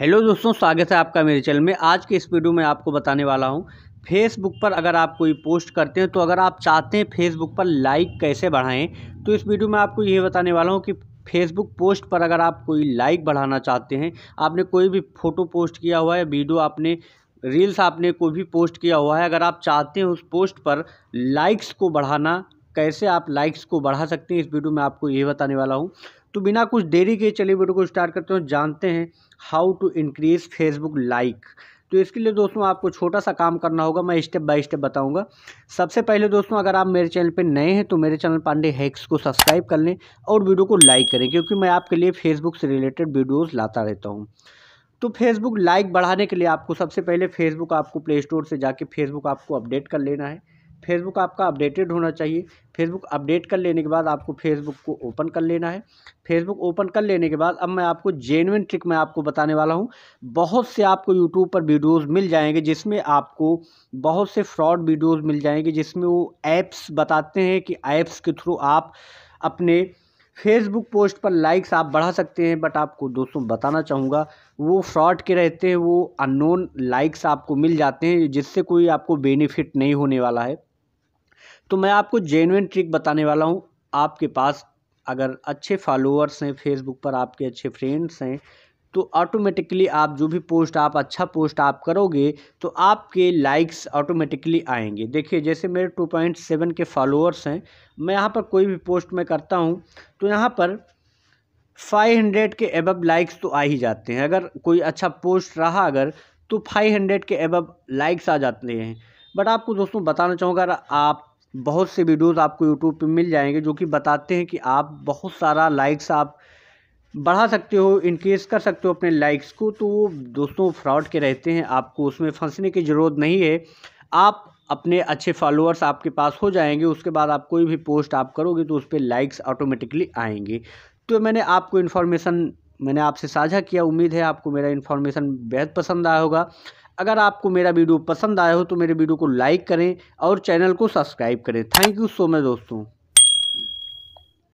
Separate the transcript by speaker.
Speaker 1: hello दोस्तों स्वागत है आपका मेरे चैनल में आज के इस वीडियो में आपको बताने वाला हूं फेसबुक पर अगर आप कोई पोस्ट करते हैं तो अगर आप चाहते हैं फेसबुक पर लाइक कैसे बढ़ाएं तो इस वीडियो में आपको ये बताने वाला हूं कि फेसबुक पोस्ट पर अगर आप कोई लाइक बढ़ाना चाहते हैं आपने कोई भी फ़ोटो पोस्ट किया हुआ है वीडियो आपने रील्स आपने कोई भी पोस्ट किया हुआ है अगर आप चाहते हैं उस पोस्ट पर लाइक्स को बढ़ाना कैसे आप लाइक्स को बढ़ा सकते हैं इस वीडियो में आपको ये बताने वाला हूँ तो बिना कुछ देरी के चलिए वीडियो को स्टार्ट करते हैं जानते हैं how to increase Facebook like तो इसके लिए दोस्तों आपको छोटा सा काम करना होगा मैं स्टेप बाय स्टेप बताऊंगा सबसे पहले दोस्तों अगर आप मेरे चैनल पर नए हैं तो मेरे चैनल पांडे हैक्स को सब्सक्राइब कर लें और वीडियो को लाइक करें क्योंकि मैं आपके लिए फेसबुक से रिलेटेड वीडियोज़ लाता रहता हूँ तो फेसबुक लाइक बढ़ाने के लिए आपको सबसे पहले फेसबुक आपको प्ले स्टोर से जाके फेसबुक आपको अपडेट कर लेना है फेसबुक आपका अपडेटेड होना चाहिए फेसबुक अपडेट कर लेने के बाद आपको फेसबुक को ओपन कर लेना है फेसबुक ओपन कर लेने के बाद अब मैं आपको जेनविन ट्रिक मैं आपको बताने वाला हूँ बहुत से आपको यूट्यूब पर वीडियोस मिल जाएंगे जिसमें आपको बहुत से फ्रॉड वीडियोस मिल जाएंगे जिसमें वो ऐप्स बताते हैं कि ऐप्स के थ्रू आप अपने फेसबुक पोस्ट पर लाइक्स आप बढ़ा सकते हैं बट आपको दोस्तों बताना चाहूँगा वो फ्रॉड के रहते हैं वो अननोन लाइक्स आपको मिल जाते हैं जिससे कोई आपको बेनिफिट नहीं होने वाला है तो मैं आपको जेनुइन ट्रिक बताने वाला हूँ आपके पास अगर अच्छे फॉलोअर्स हैं फेसबुक पर आपके अच्छे फ्रेंड्स हैं तो ऑटोमेटिकली आप जो भी पोस्ट आप अच्छा पोस्ट आप करोगे तो आपके लाइक्स ऑटोमेटिकली आएंगे देखिए जैसे मेरे टू पॉइंट सेवन के फॉलोअर्स हैं मैं यहाँ पर कोई भी पोस्ट मैं करता हूँ तो यहाँ पर फाइव हंड्रेड के एबब लाइक्स तो आ ही जाते हैं अगर कोई अच्छा पोस्ट रहा अगर तो फाइव हंड्रेड के एबब लाइक्स आ जाते हैं बट आपको दोस्तों बताना चाहूँगा आप बहुत से वीडियोस आपको यूट्यूब पे मिल जाएंगे जो कि बताते हैं कि आप बहुत सारा लाइक्स आप बढ़ा सकते हो इनकेस कर सकते हो अपने लाइक्स को तो वो दोस्तों फ्रॉड के रहते हैं आपको उसमें फंसने की ज़रूरत नहीं है आप अपने अच्छे फॉलोअर्स आपके पास हो जाएंगे उसके बाद आप कोई भी पोस्ट आप करोगे तो उस पर लाइक्स ऑटोमेटिकली आएंगे तो मैंने आपको इन्फॉर्मेशन मैंने आपसे साझा किया उम्मीद है आपको मेरा इन्फॉर्मेशन बेहद पसंद आया होगा अगर आपको मेरा वीडियो पसंद आया हो तो मेरे वीडियो को लाइक करें और चैनल को सब्सक्राइब करें थैंक यू सो मच दोस्तों